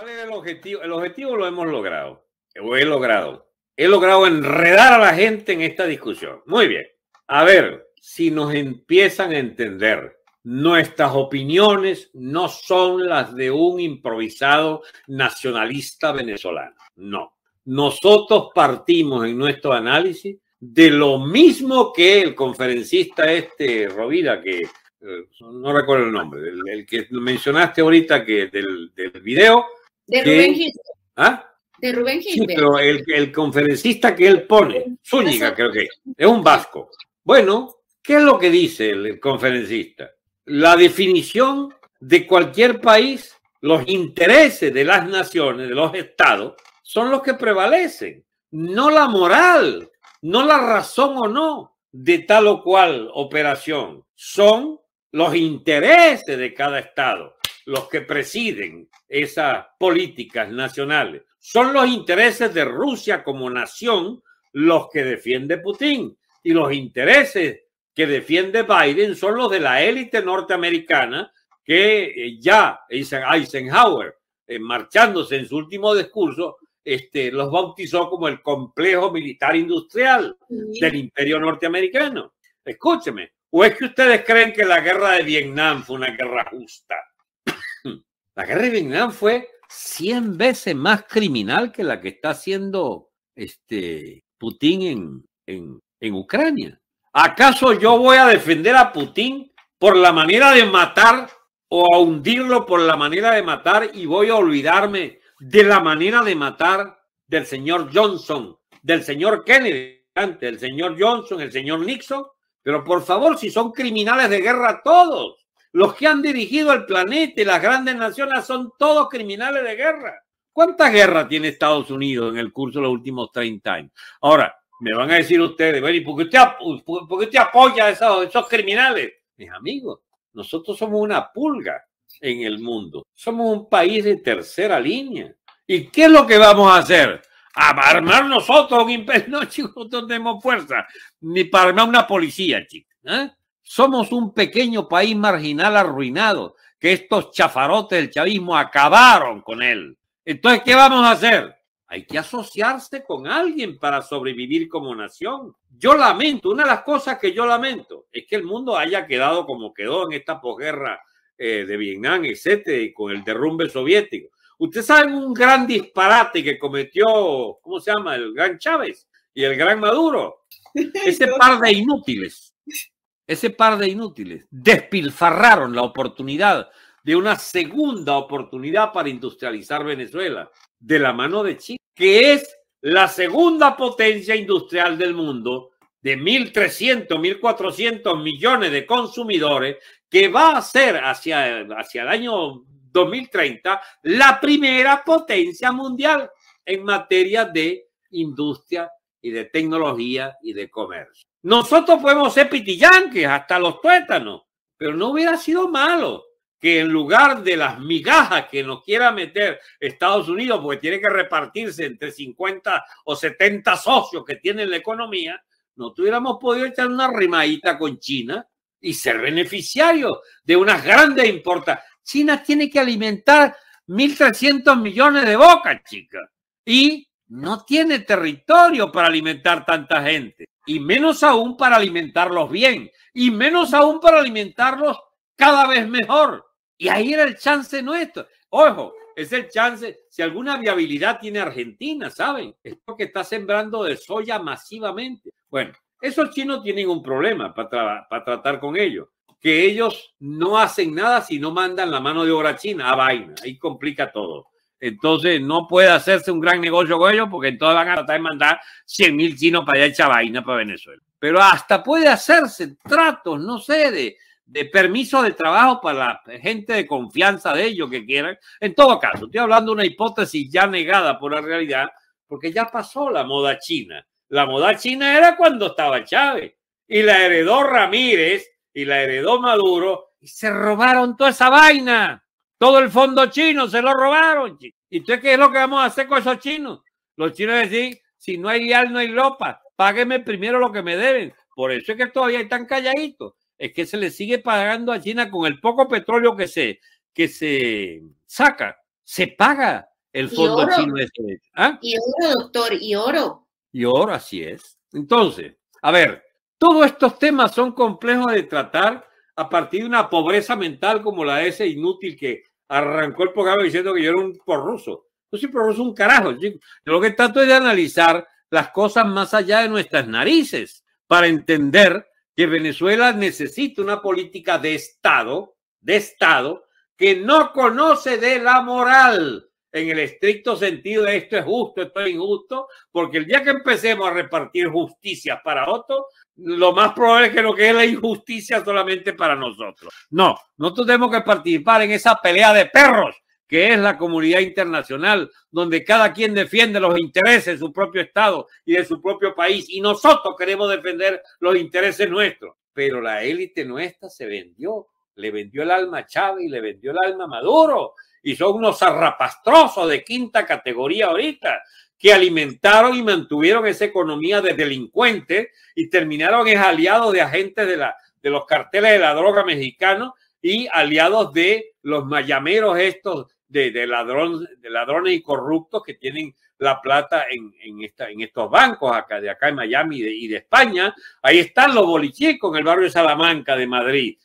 ¿Cuál el objetivo? El objetivo lo hemos logrado. O he logrado. He logrado enredar a la gente en esta discusión. Muy bien. A ver, si nos empiezan a entender, nuestras opiniones no son las de un improvisado nacionalista venezolano. No. Nosotros partimos en nuestro análisis de lo mismo que el conferencista este, Rovira, que eh, no recuerdo el nombre, el, el que mencionaste ahorita que del, del video, ¿Ah? De Rubén Gil, De Rubén pero el, conferencista que él pone, Zúñiga creo que es, un vasco. Bueno, ¿qué es lo que dice el conferencista? La definición de cualquier país, los intereses de las naciones, de los estados, son los que prevalecen, no la moral, no la razón o no de tal o cual operación, son los intereses de cada estado los que presiden esas políticas nacionales. Son los intereses de Rusia como nación los que defiende Putin y los intereses que defiende Biden son los de la élite norteamericana que eh, ya Eisenhower, eh, marchándose en su último discurso, este, los bautizó como el complejo militar industrial del imperio norteamericano. Escúcheme, ¿o es que ustedes creen que la guerra de Vietnam fue una guerra justa? La guerra de Vietnam fue 100 veces más criminal que la que está haciendo este, Putin en, en, en Ucrania. ¿Acaso yo voy a defender a Putin por la manera de matar o a hundirlo por la manera de matar y voy a olvidarme de la manera de matar del señor Johnson, del señor Kennedy, del señor Johnson, el señor Nixon? Pero por favor, si son criminales de guerra todos, los que han dirigido el planeta y las grandes naciones son todos criminales de guerra. ¿Cuántas guerras tiene Estados Unidos en el curso de los últimos 30 años? Ahora, me van a decir ustedes, bueno, ¿y por qué usted, apoya a esos, criminales? Mis amigos, nosotros somos una pulga en el mundo. Somos un país de tercera línea. ¿Y qué es lo que vamos a hacer? ¿A armar nosotros un imperio? No, chicos, no tenemos fuerza. Ni para armar una policía, chicos. ¿eh? Somos un pequeño país marginal arruinado, que estos chafarotes del chavismo acabaron con él. Entonces, ¿qué vamos a hacer? Hay que asociarse con alguien para sobrevivir como nación. Yo lamento, una de las cosas que yo lamento es que el mundo haya quedado como quedó en esta posguerra eh, de Vietnam, etcétera, y con el derrumbe soviético. Ustedes saben un gran disparate que cometió, ¿cómo se llama? El gran Chávez y el gran Maduro. Ese par de inútiles ese par de inútiles despilfarraron la oportunidad de una segunda oportunidad para industrializar Venezuela de la mano de China, que es la segunda potencia industrial del mundo de 1.300, 1.400 millones de consumidores, que va a ser hacia, hacia el año 2030 la primera potencia mundial en materia de industria y de tecnología y de comercio. Nosotros podemos ser pitillanques hasta los tuétanos, pero no hubiera sido malo que en lugar de las migajas que nos quiera meter Estados Unidos, porque tiene que repartirse entre 50 o 70 socios que tienen la economía, no tuviéramos podido echar una rimadita con China y ser beneficiarios de unas grandes importas. China tiene que alimentar 1.300 millones de bocas, chicas. Y no tiene territorio para alimentar tanta gente, y menos aún para alimentarlos bien, y menos aún para alimentarlos cada vez mejor. Y ahí era el chance nuestro. Ojo, es el chance, si alguna viabilidad tiene Argentina, ¿saben? Es porque está sembrando de soya masivamente. Bueno, esos chinos tienen un problema para, para tratar con ellos, que ellos no hacen nada si no mandan la mano de obra china a ah, vaina, ahí complica todo. Entonces no puede hacerse un gran negocio con ellos porque entonces van a tratar de mandar 100 mil chinos para allá vaina para Venezuela. Pero hasta puede hacerse tratos, no sé, de, de permiso de trabajo para la gente de confianza de ellos que quieran. En todo caso, estoy hablando de una hipótesis ya negada por la realidad porque ya pasó la moda china. La moda china era cuando estaba Chávez y la heredó Ramírez y la heredó Maduro y se robaron toda esa vaina. Todo el fondo chino se lo robaron. ¿Y tú qué es lo que vamos a hacer con esos chinos? Los chinos decían, si no hay liar no hay ropa. Páguenme primero lo que me deben. Por eso es que todavía están calladitos. Es que se le sigue pagando a China con el poco petróleo que se, que se saca. Se paga el fondo chino. ese. ¿ah? Y oro, doctor, y oro. Y oro, así es. Entonces, a ver, todos estos temas son complejos de tratar a partir de una pobreza mental como la de ese inútil que arrancó el programa diciendo que yo era un porruso. Yo soy porruso un carajo, lo que trato es de analizar las cosas más allá de nuestras narices para entender que Venezuela necesita una política de Estado, de Estado, que no conoce de la moral, en el estricto sentido de esto es justo, esto es injusto, porque el día que empecemos a repartir justicia para otros, lo más probable es que lo que es la injusticia solamente para nosotros. No, nosotros tenemos que participar en esa pelea de perros que es la comunidad internacional, donde cada quien defiende los intereses de su propio Estado y de su propio país, y nosotros queremos defender los intereses nuestros. Pero la élite nuestra se vendió, le vendió el alma a Chávez y le vendió el alma a Maduro, y son unos arrapastrosos de quinta categoría ahorita, que alimentaron y mantuvieron esa economía de delincuentes y terminaron es aliados de agentes de, la, de los carteles de la droga mexicanos y aliados de los mayameros estos de, ladrón, de ladrones y corruptos que tienen la plata en, esta, en estos bancos acá de acá en Miami y de, España. Ahí están los bolichicos en el barrio de Salamanca de Madrid,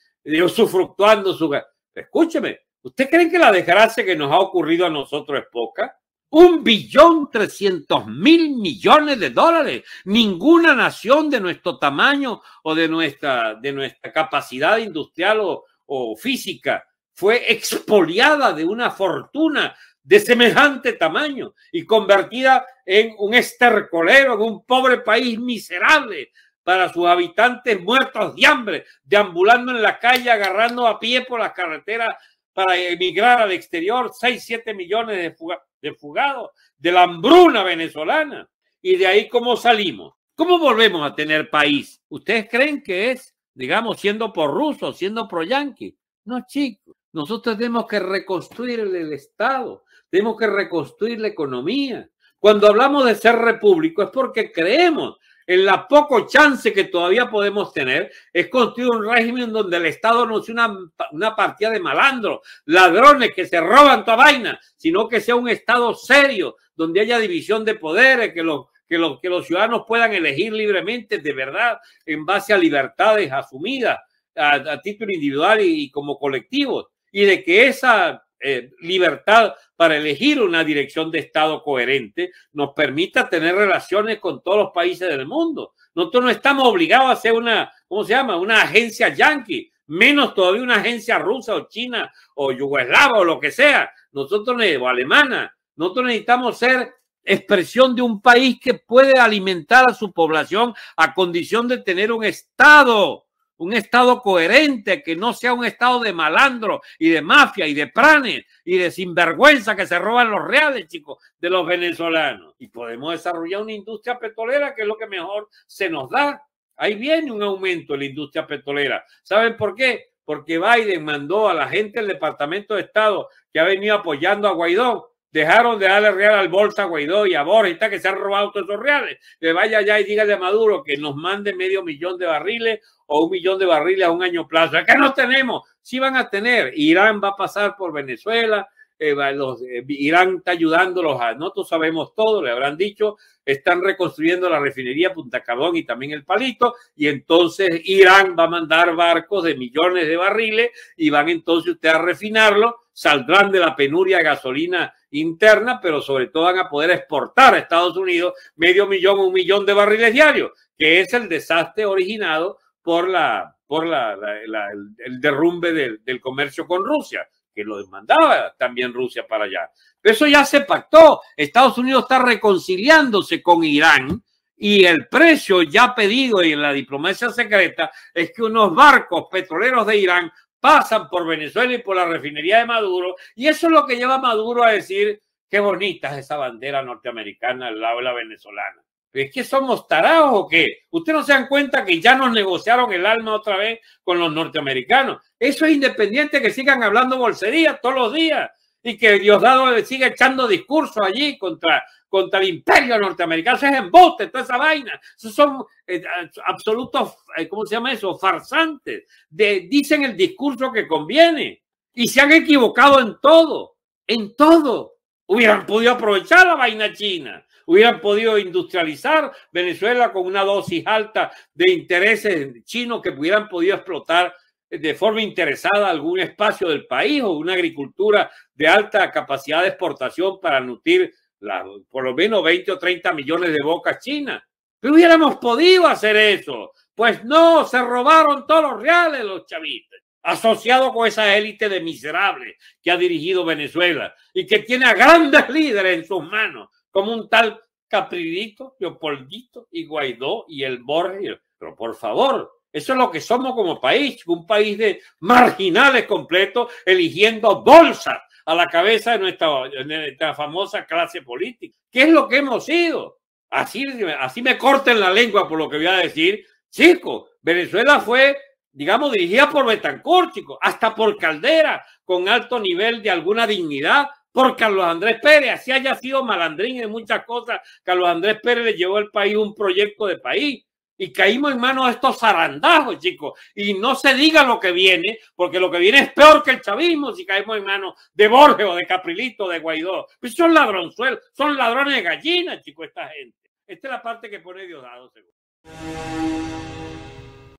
sufructuando su... Escúcheme, ¿Usted cree que la desgracia que nos ha ocurrido a nosotros es poca? Un billón trescientos mil millones de dólares. Ninguna nación de nuestro tamaño o de nuestra, de nuestra capacidad industrial o, o física fue expoliada de una fortuna de semejante tamaño y convertida en un estercolero, en un pobre país miserable para sus habitantes muertos de hambre, deambulando en la calle, agarrando a pie por las carreteras para emigrar al exterior, 6, 7 millones de, fugados, de la hambruna venezolana. Y de ahí cómo salimos. ¿Cómo volvemos a tener país? ¿Ustedes creen que es, digamos, siendo por rusos, siendo pro yanqui? No, chicos. Nosotros tenemos que reconstruir el Estado, tenemos que reconstruir la economía. Cuando hablamos de ser república es porque creemos en la poco chance que todavía podemos tener, es construir un régimen donde el Estado no sea una, una partida de malandros, ladrones que se roban toda vaina, sino que sea un Estado serio, donde haya división de poderes, que los, que los, que los ciudadanos puedan elegir libremente, de verdad, en base a libertades asumidas a, título individual y, como colectivo, y de que esa eh, libertad para elegir una dirección de Estado coherente, nos permita tener relaciones con todos los países del mundo. Nosotros no estamos obligados a ser una, ¿cómo se llama? Una agencia yanqui, menos todavía una agencia rusa o china o yugoslava o lo que sea. Nosotros, o alemana, nosotros necesitamos ser expresión de un país que puede alimentar a su población a condición de tener un Estado un Estado coherente que no sea un Estado de malandro y de mafia y de pranes y de sinvergüenza que se roban los reales, chicos, de los venezolanos. Y podemos desarrollar una industria petrolera que es lo que mejor se nos da. Ahí viene un aumento en la industria petrolera. ¿Saben por qué? Porque Biden mandó a la gente del Departamento de Estado que ha venido apoyando a Guaidó Dejaron de darle real al bolsa a Guaidó y a Borges, está que se han robado todos esos reales. Que vaya allá y diga a Maduro que nos mande medio millón de barriles o un millón de barriles a un año plazo. ¿Qué no tenemos, sí van a tener. Irán va a pasar por Venezuela, eh, eh, Irán está ayudándolos a nosotros, sabemos todo, le habrán dicho, están reconstruyendo la refinería Punta Cabón y también el Palito, y entonces Irán va a mandar barcos de millones de barriles y van entonces ustedes a refinarlo, saldrán de la penuria de gasolina interna, pero sobre todo van a poder exportar a Estados Unidos medio millón, un millón de barriles diarios, que es el desastre originado por la por la, el, derrumbe del, comercio con Rusia, que lo demandaba también Rusia para allá. eso ya se pactó. Estados Unidos está reconciliándose con Irán y el precio ya pedido en la diplomacia secreta es que unos barcos petroleros de Irán pasan por Venezuela y por la refinería de Maduro, y eso es lo que lleva a Maduro a decir, qué bonita es esa bandera norteamericana al lado de la venezolana. ¿Es que somos tarados o qué? Ustedes no se dan cuenta que ya nos negociaron el alma otra vez con los norteamericanos. Eso es independiente que sigan hablando bolsería todos los días y que Diosdado sigue echando discursos allí contra, contra el imperio norteamericano. Eso es embuste, toda esa vaina. son eh, absolutos, eh, ¿cómo se llama eso? Farsantes. De, dicen el discurso que conviene y se han equivocado en todo, en todo. Hubieran podido aprovechar la vaina china, hubieran podido industrializar Venezuela con una dosis alta de intereses chinos que hubieran podido explotar de forma interesada algún espacio del país o una agricultura de alta capacidad de exportación para nutrir las por lo menos 20 o 30 millones de bocas chinas. Pero hubiéramos podido hacer eso. Pues no, se robaron todos los reales los chavistas, asociados con esa élite de miserables que ha dirigido Venezuela y que tiene a grandes líderes en sus manos, como un tal Capridito, Leopoldito y Guaidó y el Borges. Pero por favor, eso es lo que somos como país, un país de marginales completos, eligiendo bolsas a la cabeza de nuestra, famosa clase política. ¿Qué es lo que hemos sido? Así, así me corten la lengua por lo que voy a decir. Chico, Venezuela fue, digamos, dirigida por Betancourt, chico, hasta por Caldera, con alto nivel de alguna dignidad, por Carlos Andrés Pérez, así haya sido malandrín en muchas cosas, Carlos Andrés Pérez le llevó al país un proyecto de país, y caímos en manos de estos zarandajos, chicos. Y no se diga lo que viene, porque lo que viene es peor que el chavismo si caemos en manos de Borges o de Caprilito, de Guaidó. Pues son ladronzuelos, son ladrones de gallinas, chicos, esta gente. Esta es la parte que pone Diosdado, seguro.